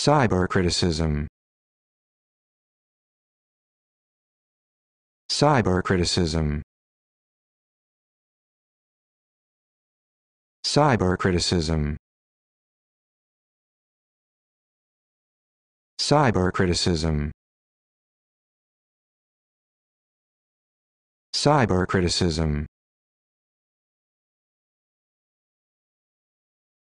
Cyber criticism. Cyber criticism. Cyber criticism. Cyber criticism. Cyber criticism.